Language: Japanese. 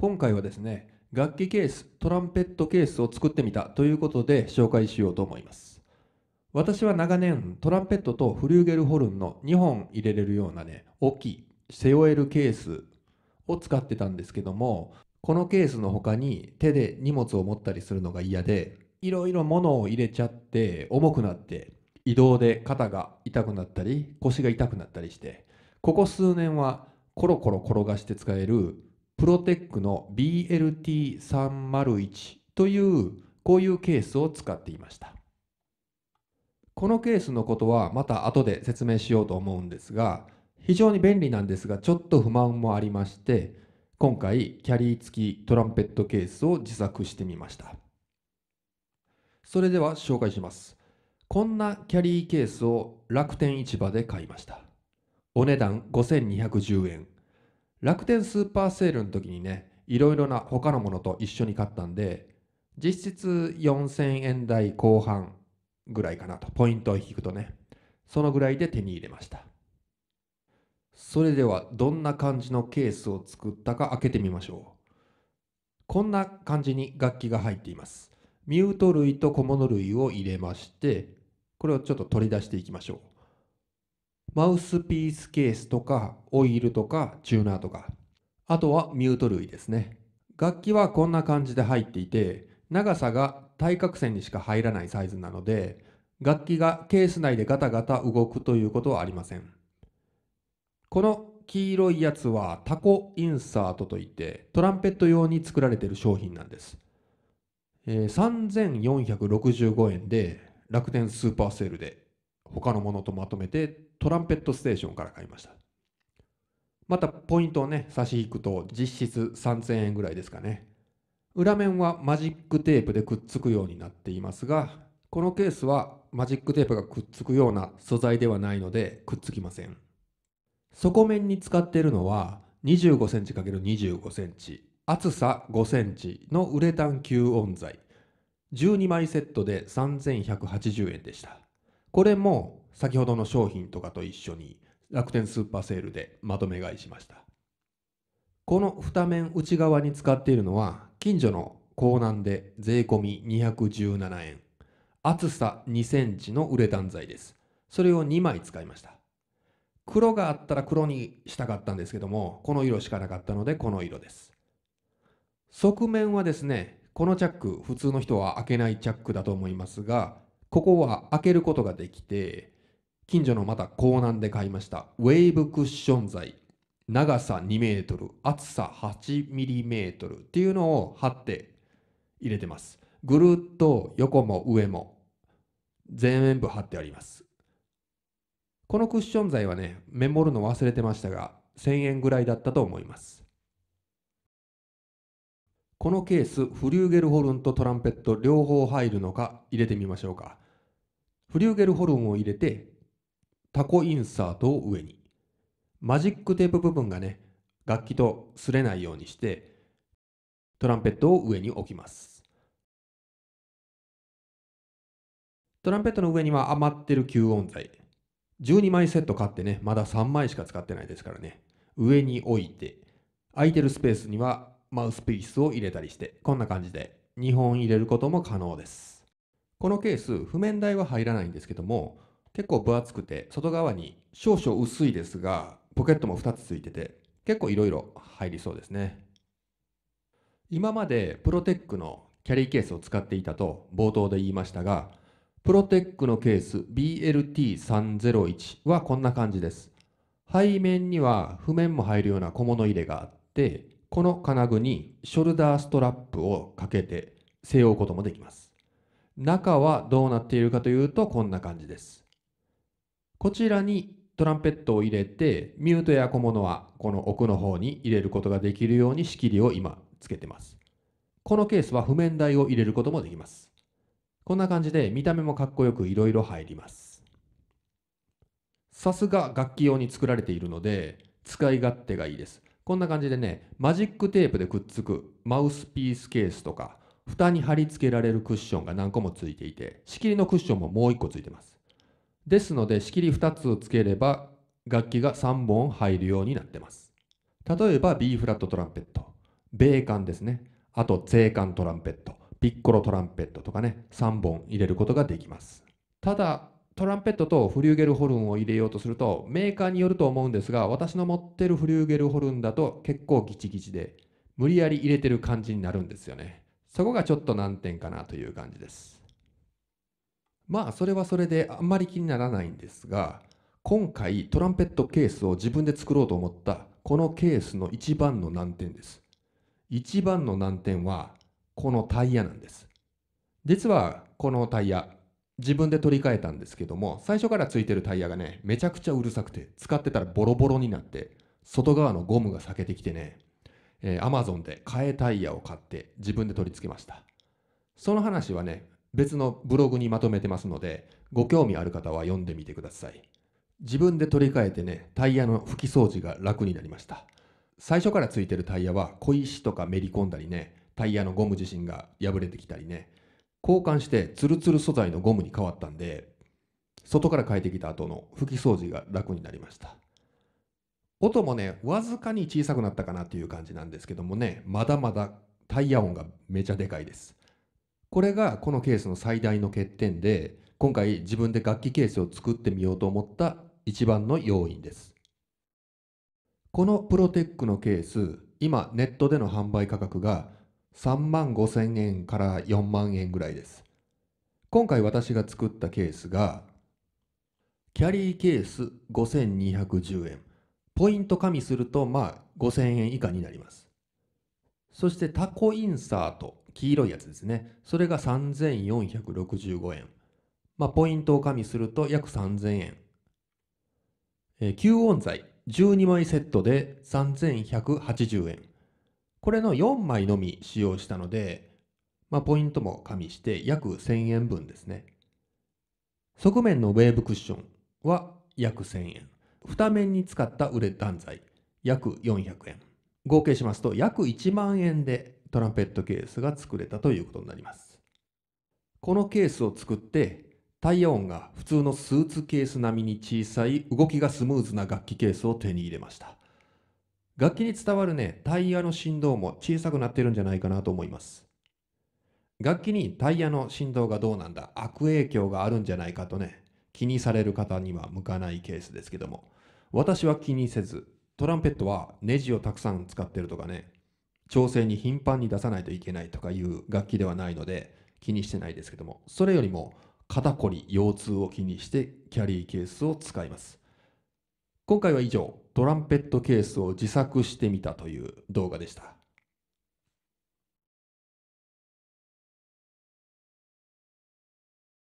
今回はですね楽器ケーストランペットケースを作ってみたということで紹介しようと思います私は長年トランペットとフリューゲルホルンの2本入れれるようなね大きい背負えるケースを使ってたんですけどもこのケースの他に手で荷物を持ったりするのが嫌でいろいろ物を入れちゃって重くなって移動で肩が痛くなったり腰が痛くなったりしてここ数年はコロコロ転がして使えるプロテックの BLT301 というこういうケースを使っていましたこのケースのことはまた後で説明しようと思うんですが非常に便利なんですがちょっと不満もありまして今回キャリー付きトランペットケースを自作してみましたそれでは紹介しますこんなキャリーケースを楽天市場で買いましたお値段5210円楽天スーパーセールの時にねいろいろな他のものと一緒に買ったんで実質4000円台後半ぐらいかなとポイントを引くとねそのぐらいで手に入れましたそれではどんな感じのケースを作ったか開けてみましょうこんな感じに楽器が入っていますミュート類と小物類を入れましてこれをちょっと取り出していきましょうマウスピースケースとかオイルとかチューナーとかあとはミュート類ですね楽器はこんな感じで入っていて長さが対角線にしか入らないサイズなので楽器がケース内でガタガタ動くということはありませんこの黄色いやつはタコインサートといってトランペット用に作られている商品なんです、え3465円で楽天スーパーセールで他のものとまとめてトランペットステーションから買いました。またポイントをね、差し引くと実質3000円ぐらいですかね。裏面はマジックテープでくっつくようになっていますが、このケースはマジックテープがくっつくような素材ではないのでくっつきません。底面に使っているのは 25cm×25cm 厚さ 5cm のウレタン吸音材12枚セットで3180円でしたこれも先ほどの商品とかと一緒に楽天スーパーセールでまとめ買いしましたこの2面内側に使っているのは近所の港南で税込217円厚さ2センチのウレタン材ですそれを2枚使いました黒があったら黒にしたかったんですけどもこの色しかなかったのでこの色です側面はですねこのチャック普通の人は開けないチャックだと思いますがここは開けることができて近所のまた港南で買いましたウェーブクッション材長さ2メートル厚さ8ミリメートルっていうのを貼って入れてますぐるっと横も上も全部貼ってありますこのクッション材はねメモるの忘れてましたが1000円ぐらいだったと思いますこのケースフリューゲルホルンとトランペット両方入るのか入れてみましょうかフリューゲルホルンを入れてタコインサートを上にマジックテープ部分がね楽器と擦れないようにしてトランペットを上に置きますトランペットの上には余ってる吸音材12枚セット買ってねまだ3枚しか使ってないですからね上に置いて空いてるスペースにはマウスピースを入れたりしてこんな感じで2本入れることも可能ですこのケース譜面台は入らないんですけども結構分厚くて外側に少々薄いですがポケットも2つついてて結構いろいろ入りそうですね今までプロテックのキャリーケースを使っていたと冒頭で言いましたがプロテックのケース BLT301 はこんな感じです背面には譜面も入るような小物入れがあってこの金具にショルダーストラップをかけて背負うこともできます中はどうなっているかというとこんな感じですこちらにトランペットを入れてミュートや小物はこの奥の方に入れることができるように仕切りを今つけてますこのケースは譜面台を入れることもできますこんな感じで見た目もかっこよくいろいろ入りますさすが楽器用に作られているので使い勝手がいいですこんな感じでねマジックテープでくっつくマウスピースケースとか蓋に貼り付けられるクッションが何個もついていて仕切りのクッションももう1個ついてますですので仕切り2つをつければ楽器が3本入るようになってます例えば B フラットトランペット米管ですねあと税関トランペットピッコロトランペットとかね3本入れることができますただトランペットとフリューゲルホルンを入れようとするとメーカーによると思うんですが私の持ってるフリューゲルホルンだと結構ギチギチで無理やり入れてる感じになるんですよねそこがちょっと難点かなという感じですまあそれはそれであんまり気にならないんですが今回トランペットケースを自分で作ろうと思ったこのケースの一番の難点です一番の難点はこのタイヤなんです実はこのタイヤ自分で取り替えたんですけども最初からついてるタイヤがねめちゃくちゃうるさくて使ってたらボロボロになって外側のゴムが裂けてきてね、えー、Amazon で替えタイヤを買って自分で取り付けましたその話はね別のブログにまとめてますので、ご興味ある方は読んでみてください。自分で取り替えてね、タイヤの拭き掃除が楽になりました。最初からついてるタイヤは小石とかめり込んだりね、タイヤのゴム自身が破れてきたりね、交換してツルツル素材のゴムに変わったんで、外から変えてきた後の拭き掃除が楽になりました。音もね、わずかに小さくなったかなっていう感じなんですけどもね、まだまだタイヤ音がめちゃでかいです。これがこのケースの最大の欠点で今回自分で楽器ケースを作ってみようと思った一番の要因ですこのプロテックのケース今ネットでの販売価格が3万5千円から4万円ぐらいです今回私が作ったケースがキャリーケース5210円ポイント加味するとまあ5000円以下になりますそしてタコインサート黄色いやつですね。それが3465円。まあ、ポイントを加味すると約3000円。えー、吸音材12枚セットで3180円。これの4枚のみ使用したので、まあ、ポイントも加味して約1000円分ですね。側面のウェーブクッションは約1000円。二面に使ったウレタン材約400円。合計しますと約1万円でトランペットケースが作れたということになりますこのケースを作ってタイヤ音が普通のスーツケース並みに小さい動きがスムーズな楽器ケースを手に入れました楽器に伝わるねタイヤの振動も小さくなってるんじゃないかなと思います楽器にタイヤの振動がどうなんだ悪影響があるんじゃないかとね気にされる方には向かないケースですけども私は気にせずトランペットはネジをたくさん使ってるとかね調整に頻繁に出さないといけないとかいう楽器ではないので気にしてないですけどもそれよりも肩こり腰痛を気にしてキャリーケースを使います今回は以上トランペットケースを自作してみたという動画でした